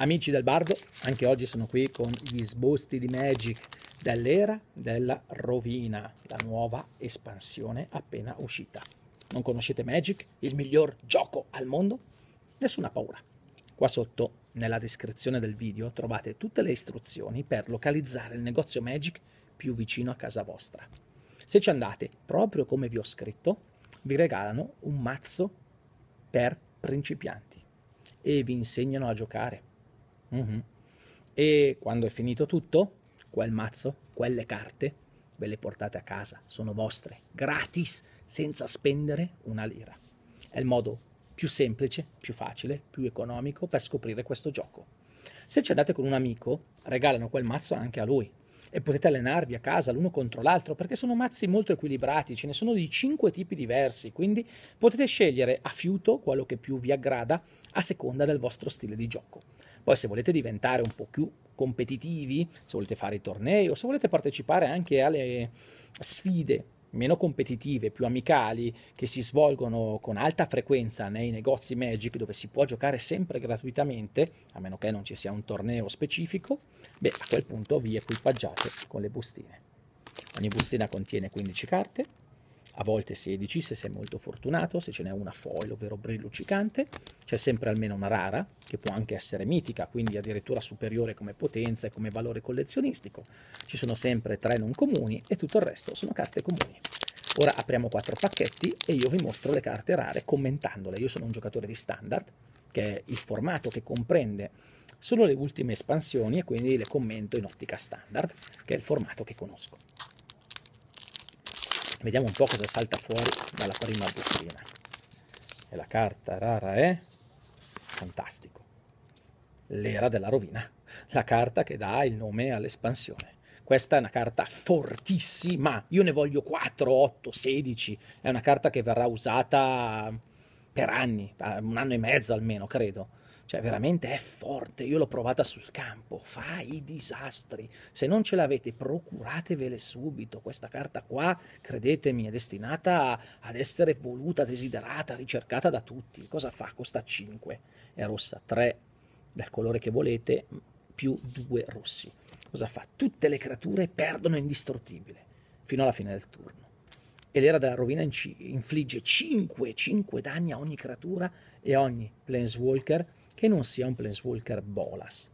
Amici del Bardo, anche oggi sono qui con gli sbosti di Magic dell'era della rovina, la nuova espansione appena uscita. Non conoscete Magic, il miglior gioco al mondo? Nessuna paura. Qua sotto, nella descrizione del video, trovate tutte le istruzioni per localizzare il negozio Magic più vicino a casa vostra. Se ci andate, proprio come vi ho scritto, vi regalano un mazzo per principianti e vi insegnano a giocare Mm-hmm. E quando è finito tutto, quel mazzo, quelle carte, ve le portate a casa, sono vostre, gratis, senza spendere una lira. È il modo più semplice, più facile, più economico per scoprire questo gioco. Se ci andate con un amico, regalano quel mazzo anche a lui e potete allenarvi a casa l'uno contro l'altro perché sono mazzi molto equilibrati, ce ne sono di 5 tipi diversi, quindi potete scegliere a fiuto quello che più vi aggrada a seconda del vostro stile di gioco. Poi se volete diventare un po' più competitivi, se volete fare i tornei o se volete partecipare anche alle sfide meno competitive, più amicali, che si svolgono con alta frequenza nei negozi Magic dove si può giocare sempre gratuitamente, a meno che non ci sia un torneo specifico, beh, a quel punto vi equipaggiate con le bustine. Ogni bustina contiene 15 carte, a volte 16 se sei molto fortunato, se ce n'è una foil, ovvero brilluccicante, c'è sempre almeno una rara, che può anche essere mitica, quindi addirittura superiore come potenza e come valore collezionistico, ci sono sempre tre non comuni e tutto il resto sono carte comuni. Ora apriamo quattro pacchetti e io vi mostro le carte rare commentandole. Io sono un giocatore di standard, che è il formato che comprende solo le ultime espansioni e quindi le commento in ottica standard, che è il formato che conosco. Vediamo un po' cosa salta fuori dalla prima bustina. E la carta rara è... Fantastico. L'era della rovina. La carta che dà il nome all'espansione. Questa è una carta fortissima. Io ne voglio 4, 8, 16. È una carta che verrà usata per anni, un anno e mezzo almeno, credo cioè veramente è forte, io l'ho provata sul campo, fa i disastri, se non ce l'avete procuratevele subito, questa carta qua, credetemi, è destinata ad essere voluta, desiderata, ricercata da tutti, cosa fa? Costa 5, è rossa 3 del colore che volete, più 2 rossi, cosa fa? Tutte le creature perdono indistruttibile, fino alla fine del turno e l'era della rovina infligge 5, 5 danni a ogni creatura e a ogni planeswalker che non sia un Planeswalker Bolas.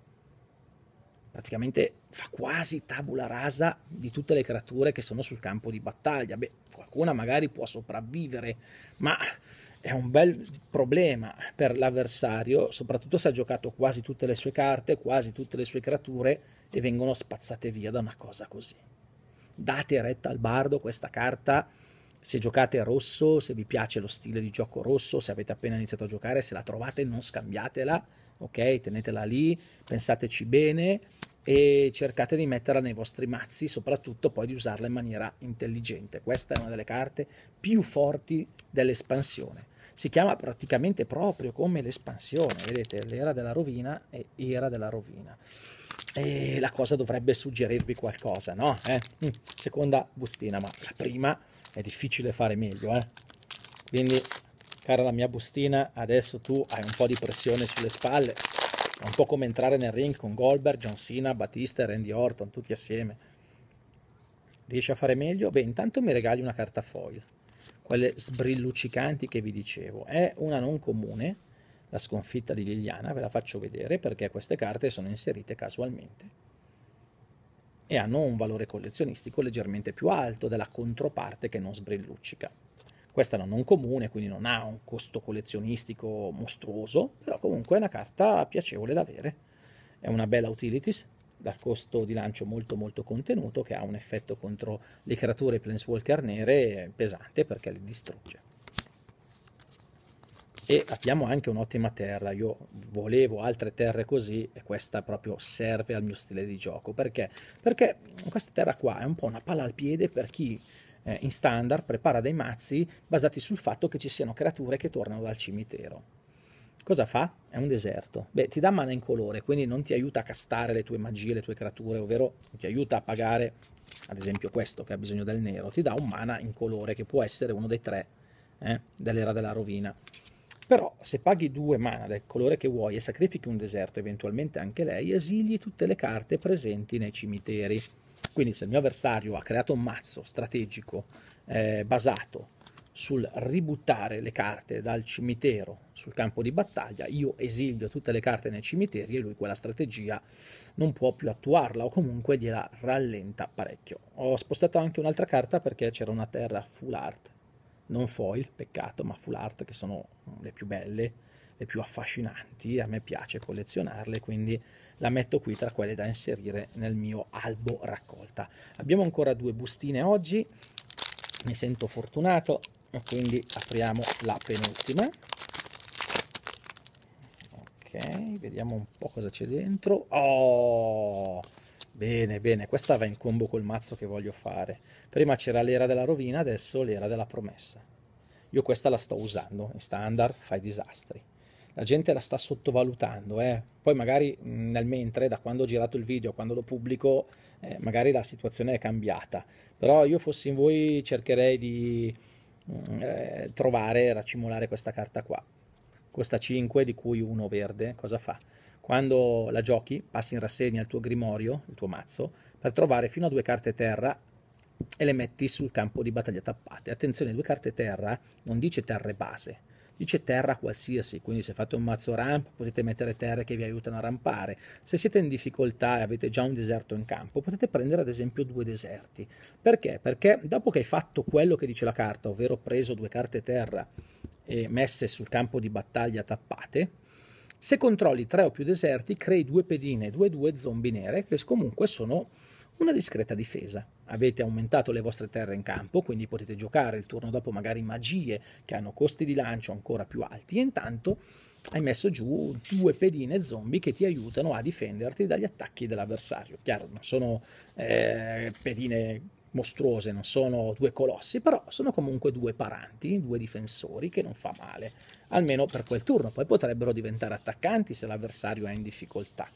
Praticamente fa quasi tabula rasa di tutte le creature che sono sul campo di battaglia. Beh, qualcuna magari può sopravvivere, ma è un bel problema per l'avversario, soprattutto se ha giocato quasi tutte le sue carte, quasi tutte le sue creature e vengono spazzate via da una cosa così. Date retta al bardo, questa carta se giocate rosso, se vi piace lo stile di gioco rosso, se avete appena iniziato a giocare, se la trovate non scambiatela, ok? Tenetela lì, pensateci bene e cercate di metterla nei vostri mazzi, soprattutto poi di usarla in maniera intelligente. Questa è una delle carte più forti dell'espansione. Si chiama praticamente proprio come l'espansione, vedete, l'era della rovina e era della rovina eh, la cosa dovrebbe suggerirvi qualcosa, no? Eh? Mm, seconda bustina, ma la prima è difficile fare meglio, eh? Quindi, cara la mia bustina, adesso tu hai un po' di pressione sulle spalle, è un po' come entrare nel ring con Goldberg, John Cena, Batista e Randy Orton, tutti assieme. Riesci a fare meglio? Beh, intanto mi regali una carta foil, quelle sbrilluccicanti che vi dicevo. È una non comune, la sconfitta di Liliana, ve la faccio vedere perché queste carte sono inserite casualmente e hanno un valore collezionistico leggermente più alto della controparte che non sbrilluccica. Questa è una non comune, quindi non ha un costo collezionistico mostruoso, però comunque è una carta piacevole da avere. È una bella utilities, dal costo di lancio molto molto contenuto, che ha un effetto contro le creature Planeswalker nere pesante perché le distrugge e abbiamo anche un'ottima terra. Io volevo altre terre così e questa proprio serve al mio stile di gioco. Perché? Perché questa terra qua è un po' una palla al piede per chi eh, in standard prepara dei mazzi basati sul fatto che ci siano creature che tornano dal cimitero. Cosa fa? È un deserto. Beh, ti dà mana in colore, quindi non ti aiuta a castare le tue magie, le tue creature, ovvero ti aiuta a pagare, ad esempio questo che ha bisogno del nero, ti dà un mana in colore che può essere uno dei tre eh, dell'era della rovina. Però se paghi due mana del colore che vuoi e sacrifichi un deserto, eventualmente anche lei, esili tutte le carte presenti nei cimiteri. Quindi se il mio avversario ha creato un mazzo strategico eh, basato sul ributtare le carte dal cimitero sul campo di battaglia, io esilio tutte le carte nei cimiteri e lui quella strategia non può più attuarla o comunque gliela rallenta parecchio. Ho spostato anche un'altra carta perché c'era una terra full art non foil, peccato, ma full art che sono mm, le più belle, le più affascinanti, a me piace collezionarle, quindi la metto qui tra quelle da inserire nel mio albo raccolta. Abbiamo ancora due bustine oggi, mi sento fortunato, quindi apriamo la penultima. Ok, vediamo un po' cosa c'è dentro. Oh! Bene, bene, questa va in combo col mazzo che voglio fare. Prima c'era l'era della rovina, adesso l'era della promessa. Io questa la sto usando, in standard fai disastri. La gente la sta sottovalutando, eh. poi magari mm, nel mentre, da quando ho girato il video, quando lo pubblico, eh, magari la situazione è cambiata. Però io fossi in voi cercherei di mm, eh, trovare, racimolare questa carta qua. Costa 5, di cui uno verde, cosa fa? Quando la giochi, passi in rassegna il tuo grimorio, il tuo mazzo, per trovare fino a due carte terra e le metti sul campo di battaglia tappate. Attenzione, due carte terra non dice terre base, dice terra qualsiasi, quindi se fate un mazzo ramp potete mettere terre che vi aiutano a rampare. Se siete in difficoltà e avete già un deserto in campo, potete prendere ad esempio due deserti. Perché? Perché dopo che hai fatto quello che dice la carta, ovvero preso due carte terra e messe sul campo di battaglia tappate, se controlli tre o più deserti, crei due pedine, due 2 zombie nere, che comunque sono una discreta difesa. Avete aumentato le vostre terre in campo, quindi potete giocare il turno dopo magari magie che hanno costi di lancio ancora più alti e intanto hai messo giù due pedine zombie che ti aiutano a difenderti dagli attacchi dell'avversario. Chiaro, non sono eh, pedine mostruose, non sono due colossi, però sono comunque due paranti, due difensori che non fa male, almeno per quel turno. Poi potrebbero diventare attaccanti se l'avversario è in difficoltà.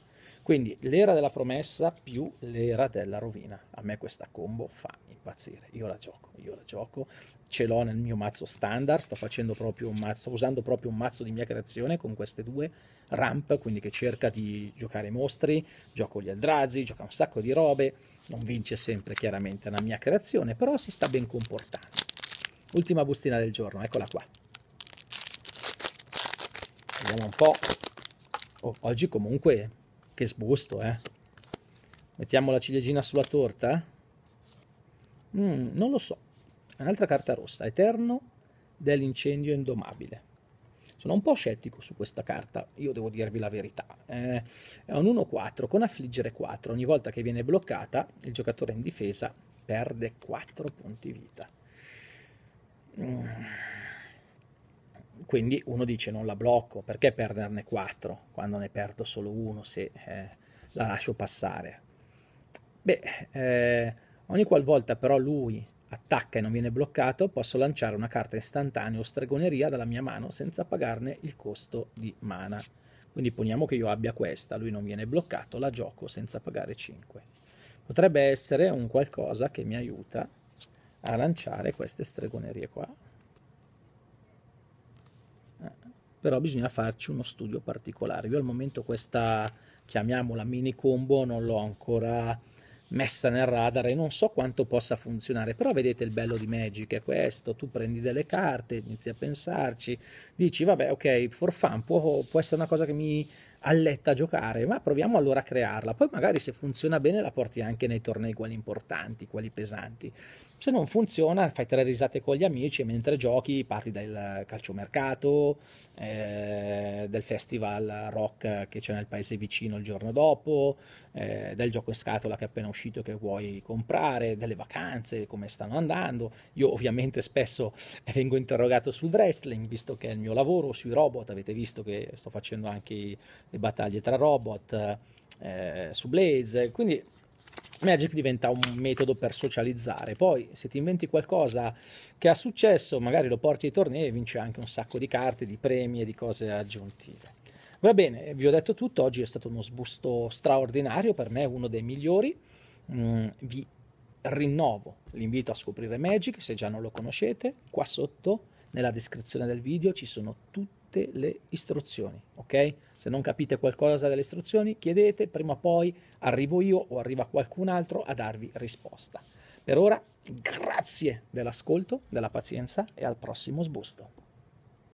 Quindi l'era della promessa più l'era della rovina. A me questa combo fa impazzire. Io la gioco, io la gioco. Ce l'ho nel mio mazzo standard, sto facendo proprio un mazzo, usando proprio un mazzo di mia creazione con queste due ramp, quindi che cerca di giocare mostri, gioco gli eldrazi, gioca un sacco di robe. Non vince sempre chiaramente la mia creazione, però si sta ben comportando. Ultima bustina del giorno, eccola qua. Vediamo un po'. Oh, oggi comunque che sbusto, eh. Mettiamo la ciliegina sulla torta? Mm, non lo so. un'altra carta rossa, Eterno dell'incendio indomabile. Sono un po' scettico su questa carta, io devo dirvi la verità. Eh, è un 1-4 con affliggere 4. Ogni volta che viene bloccata, il giocatore in difesa perde 4 punti vita. Mm quindi uno dice non la blocco, perché perderne 4 quando ne perdo solo uno se eh, la lascio passare? Beh, eh, ogni qualvolta però lui attacca e non viene bloccato, posso lanciare una carta istantanea o stregoneria dalla mia mano senza pagarne il costo di mana. Quindi poniamo che io abbia questa, lui non viene bloccato, la gioco senza pagare 5. Potrebbe essere un qualcosa che mi aiuta a lanciare queste stregonerie qua. però bisogna farci uno studio particolare. Io al momento questa, chiamiamola mini combo, non l'ho ancora messa nel radar e non so quanto possa funzionare, però vedete il bello di Magic è questo, tu prendi delle carte, inizi a pensarci, dici vabbè ok, for fun, può, può essere una cosa che mi alletta a giocare, ma proviamo allora a crearla. Poi magari se funziona bene la porti anche nei tornei quelli importanti, quelli pesanti. Se non funziona, fai tre risate con gli amici e mentre giochi parli del calciomercato, eh, del festival rock che c'è nel paese vicino il giorno dopo, eh, del gioco in scatola che è appena uscito e che vuoi comprare, delle vacanze, come stanno andando. Io ovviamente spesso vengo interrogato sul wrestling, visto che è il mio lavoro, sui robot, avete visto che sto facendo anche le battaglie tra robot, eh, su Blaze, quindi Magic diventa un metodo per socializzare. Poi, se ti inventi qualcosa che ha successo, magari lo porti ai tornei e vinci anche un sacco di carte, di premi e di cose aggiuntive. Va bene, vi ho detto tutto. Oggi è stato uno sbusto straordinario, per me uno dei migliori. Mm, vi rinnovo l'invito a scoprire Magic se già non lo conoscete. Qua sotto, nella descrizione del video, ci sono tutti tutte le istruzioni, ok? Se non capite qualcosa delle istruzioni, chiedete, prima o poi arrivo io o arriva qualcun altro a darvi risposta. Per ora, grazie dell'ascolto, della pazienza e al prossimo sbusto.